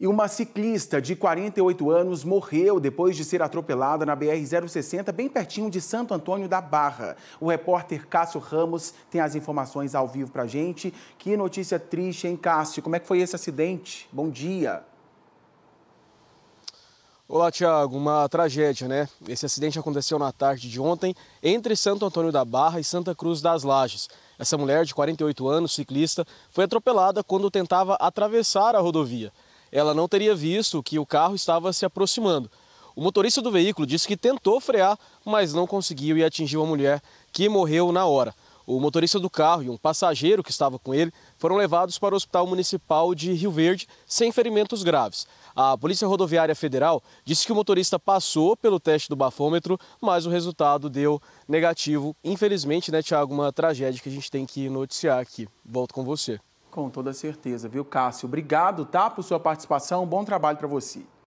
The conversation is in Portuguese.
E uma ciclista de 48 anos morreu depois de ser atropelada na BR-060, bem pertinho de Santo Antônio da Barra. O repórter Cássio Ramos tem as informações ao vivo para gente. Que notícia triste, hein, Cássio? Como é que foi esse acidente? Bom dia. Olá, Tiago. Uma tragédia, né? Esse acidente aconteceu na tarde de ontem entre Santo Antônio da Barra e Santa Cruz das Lajes. Essa mulher de 48 anos, ciclista, foi atropelada quando tentava atravessar a rodovia ela não teria visto que o carro estava se aproximando. O motorista do veículo disse que tentou frear, mas não conseguiu e atingiu a mulher, que morreu na hora. O motorista do carro e um passageiro que estava com ele foram levados para o Hospital Municipal de Rio Verde sem ferimentos graves. A Polícia Rodoviária Federal disse que o motorista passou pelo teste do bafômetro, mas o resultado deu negativo. Infelizmente, né, Tiago, uma tragédia que a gente tem que noticiar aqui. Volto com você. Com toda certeza, viu, Cássio? Obrigado, tá, por sua participação. Bom trabalho para você.